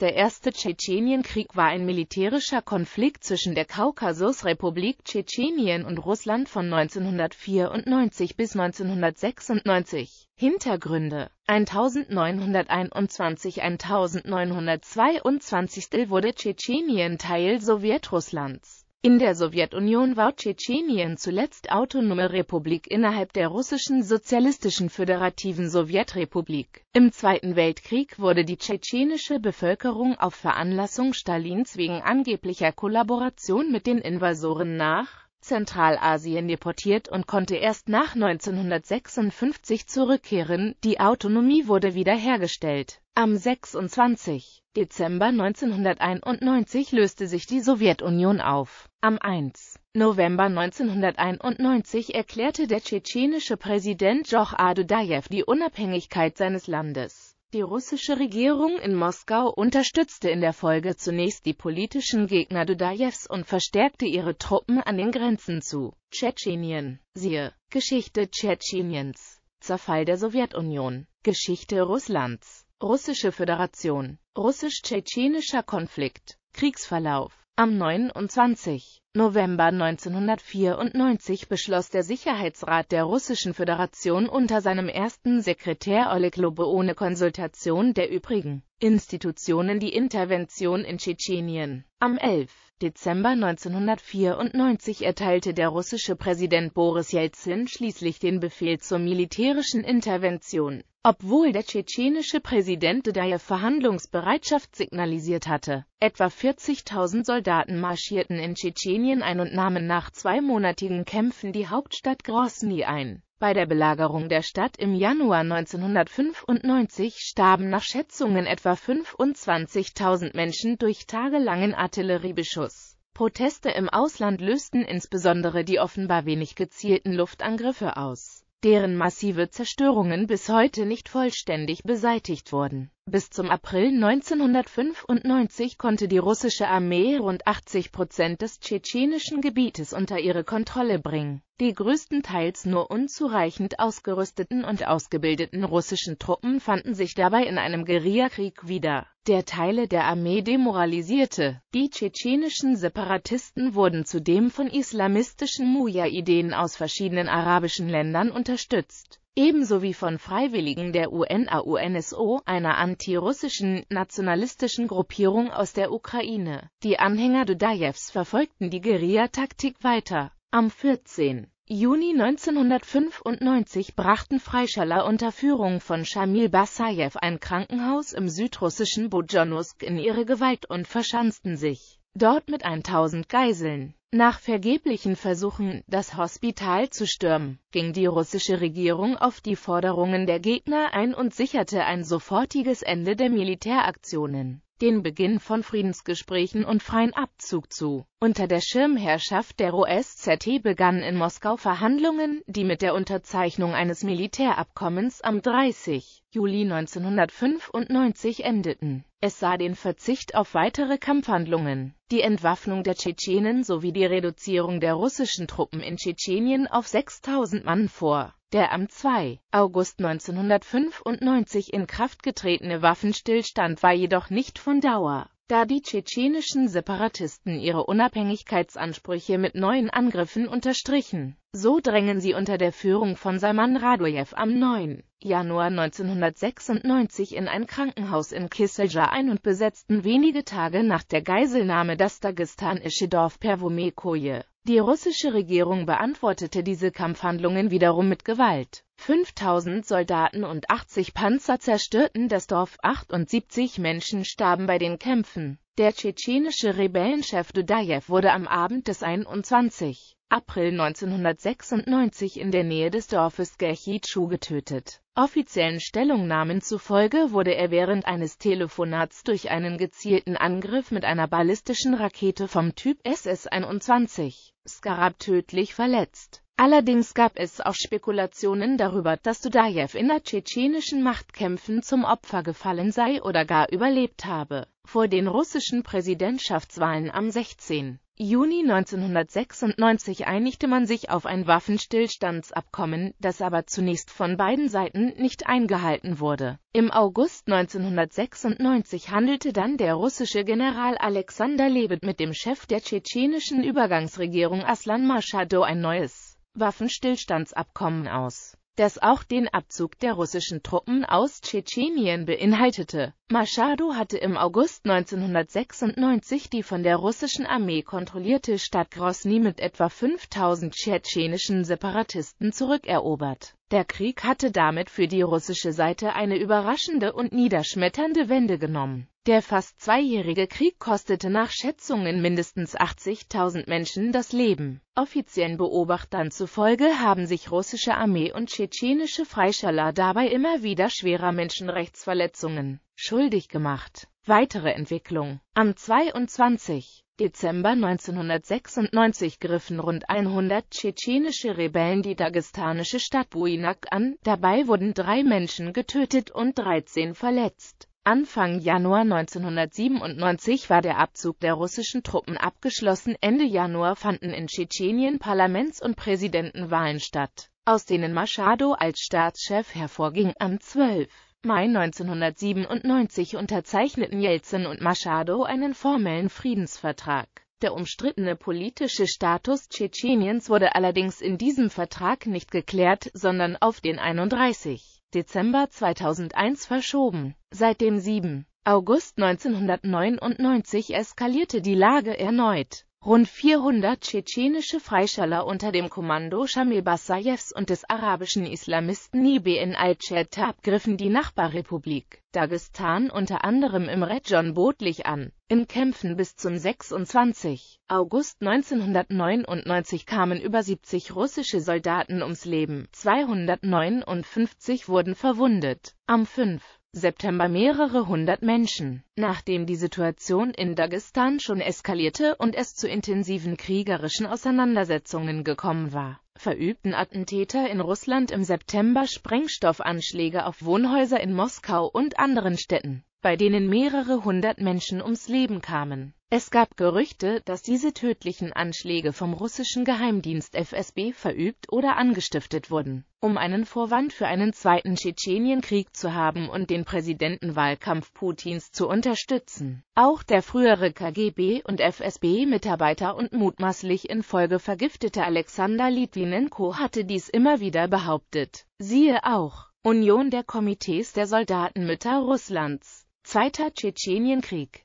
Der erste Tschetschenienkrieg war ein militärischer Konflikt zwischen der Kaukasusrepublik Tschetschenien und Russland von 1994 bis 1996. Hintergründe 1921-1922 wurde Tschetschenien Teil Sowjetrusslands. In der Sowjetunion war Tschetschenien zuletzt autonome Republik innerhalb der russischen sozialistischen föderativen Sowjetrepublik. Im Zweiten Weltkrieg wurde die tschetschenische Bevölkerung auf Veranlassung Stalins wegen angeblicher Kollaboration mit den Invasoren nach Zentralasien deportiert und konnte erst nach 1956 zurückkehren, die Autonomie wurde wiederhergestellt. Am 26. Dezember 1991 löste sich die Sowjetunion auf. Am 1. November 1991 erklärte der tschetschenische Präsident Joch Adudajew die Unabhängigkeit seines Landes die russische Regierung in Moskau unterstützte in der Folge zunächst die politischen Gegner Dudajews und verstärkte ihre Truppen an den Grenzen zu Tschetschenien. Siehe Geschichte Tschetscheniens, Zerfall der Sowjetunion, Geschichte Russlands, Russische Föderation, russisch-tschetschenischer Konflikt, Kriegsverlauf am 29. November 1994 beschloss der Sicherheitsrat der Russischen Föderation unter seinem ersten Sekretär Oleg Lobe ohne Konsultation der übrigen Institutionen die Intervention in Tschetschenien. Am 11. Dezember 1994 erteilte der russische Präsident Boris Jelzin schließlich den Befehl zur militärischen Intervention obwohl der tschetschenische Präsident Dudayev Verhandlungsbereitschaft signalisiert hatte. Etwa 40.000 Soldaten marschierten in Tschetschenien ein und nahmen nach zweimonatigen Kämpfen die Hauptstadt Grosny ein. Bei der Belagerung der Stadt im Januar 1995 starben nach Schätzungen etwa 25.000 Menschen durch tagelangen Artilleriebeschuss. Proteste im Ausland lösten insbesondere die offenbar wenig gezielten Luftangriffe aus deren massive Zerstörungen bis heute nicht vollständig beseitigt wurden. Bis zum April 1995 konnte die russische Armee rund 80 Prozent des tschetschenischen Gebietes unter ihre Kontrolle bringen. Die größtenteils nur unzureichend ausgerüsteten und ausgebildeten russischen Truppen fanden sich dabei in einem Guerillakrieg wieder der Teile der Armee demoralisierte. Die tschetschenischen Separatisten wurden zudem von islamistischen Muja-Ideen aus verschiedenen arabischen Ländern unterstützt, ebenso wie von Freiwilligen der UNAUNSO, einer antirussischen, nationalistischen Gruppierung aus der Ukraine. Die Anhänger Dudajews verfolgten die Guerilla-Taktik weiter. Am 14. Juni 1995 brachten Freischärler unter Führung von Shamil Basajew ein Krankenhaus im südrussischen Budschonnusk in ihre Gewalt und verschanzten sich dort mit 1000 Geiseln. Nach vergeblichen Versuchen, das Hospital zu stürmen, ging die russische Regierung auf die Forderungen der Gegner ein und sicherte ein sofortiges Ende der Militäraktionen den Beginn von Friedensgesprächen und freien Abzug zu. Unter der Schirmherrschaft der OSZE begannen in Moskau Verhandlungen, die mit der Unterzeichnung eines Militärabkommens am 30. Juli 1995 endeten. Es sah den Verzicht auf weitere Kampfhandlungen, die Entwaffnung der Tschetschenen sowie die Reduzierung der russischen Truppen in Tschetschenien auf 6000 Mann vor der am 2. August 1995 in Kraft getretene Waffenstillstand war jedoch nicht von Dauer, da die tschetschenischen Separatisten ihre Unabhängigkeitsansprüche mit neuen Angriffen unterstrichen. So drängen sie unter der Führung von Salman Radojew am 9. Januar 1996 in ein Krankenhaus in Kisselja ein und besetzten wenige Tage nach der Geiselnahme das daghestanische Dorf Pervomekoje. Die russische Regierung beantwortete diese Kampfhandlungen wiederum mit Gewalt. 5000 Soldaten und 80 Panzer zerstörten das Dorf, 78 Menschen starben bei den Kämpfen. Der tschetschenische Rebellenchef Dudayev wurde am Abend des 21. April 1996 in der Nähe des Dorfes Gerchitschu getötet. Offiziellen Stellungnahmen zufolge wurde er während eines Telefonats durch einen gezielten Angriff mit einer ballistischen Rakete vom Typ SS-21 Skarab tödlich verletzt. Allerdings gab es auch Spekulationen darüber, dass Dudajew in der tschetschenischen Machtkämpfen zum Opfer gefallen sei oder gar überlebt habe. Vor den russischen Präsidentschaftswahlen am 16. Juni 1996 einigte man sich auf ein Waffenstillstandsabkommen, das aber zunächst von beiden Seiten nicht eingehalten wurde. Im August 1996 handelte dann der russische General Alexander Lebed mit dem Chef der tschetschenischen Übergangsregierung Aslan Maschadow ein neues Waffenstillstandsabkommen aus das auch den Abzug der russischen Truppen aus Tschetschenien beinhaltete. Machado hatte im August 1996 die von der russischen Armee kontrollierte Stadt Grosny mit etwa 5000 tschetschenischen Separatisten zurückerobert. Der Krieg hatte damit für die russische Seite eine überraschende und niederschmetternde Wende genommen. Der fast zweijährige Krieg kostete nach Schätzungen mindestens 80.000 Menschen das Leben. Offiziellen Beobachtern zufolge haben sich russische Armee und tschetschenische Freischärler dabei immer wieder schwerer Menschenrechtsverletzungen schuldig gemacht. Weitere Entwicklung Am 22. Dezember 1996 griffen rund 100 tschetschenische Rebellen die dagestanische Stadt Buinak an, dabei wurden drei Menschen getötet und 13 verletzt. Anfang Januar 1997 war der Abzug der russischen Truppen abgeschlossen, Ende Januar fanden in Tschetschenien Parlaments- und Präsidentenwahlen statt, aus denen Machado als Staatschef hervorging. Am 12. Mai 1997 unterzeichneten Jelzin und Machado einen formellen Friedensvertrag. Der umstrittene politische Status Tschetscheniens wurde allerdings in diesem Vertrag nicht geklärt, sondern auf den 31. Dezember 2001 verschoben. Seit dem 7. August 1999 eskalierte die Lage erneut. Rund 400 tschetschenische Freischärler unter dem Kommando Shamil Basayevs und des arabischen Islamisten Nibin al-Chetab griffen die Nachbarrepublik Dagestan unter anderem im Redschon Bodlich an. In Kämpfen bis zum 26. August 1999 kamen über 70 russische Soldaten ums Leben, 259 wurden verwundet. Am 5. September mehrere hundert Menschen. Nachdem die Situation in Dagestan schon eskalierte und es zu intensiven kriegerischen Auseinandersetzungen gekommen war, verübten Attentäter in Russland im September Sprengstoffanschläge auf Wohnhäuser in Moskau und anderen Städten bei denen mehrere hundert Menschen ums Leben kamen. Es gab Gerüchte, dass diese tödlichen Anschläge vom russischen Geheimdienst FSB verübt oder angestiftet wurden, um einen Vorwand für einen zweiten Tschetschenienkrieg zu haben und den Präsidentenwahlkampf Putins zu unterstützen. Auch der frühere KGB- und FSB-Mitarbeiter und mutmaßlich in Folge vergiftete Alexander Litwinenko hatte dies immer wieder behauptet. Siehe auch Union der Komitees der Soldatenmütter Russlands Zweiter Tschetschenienkrieg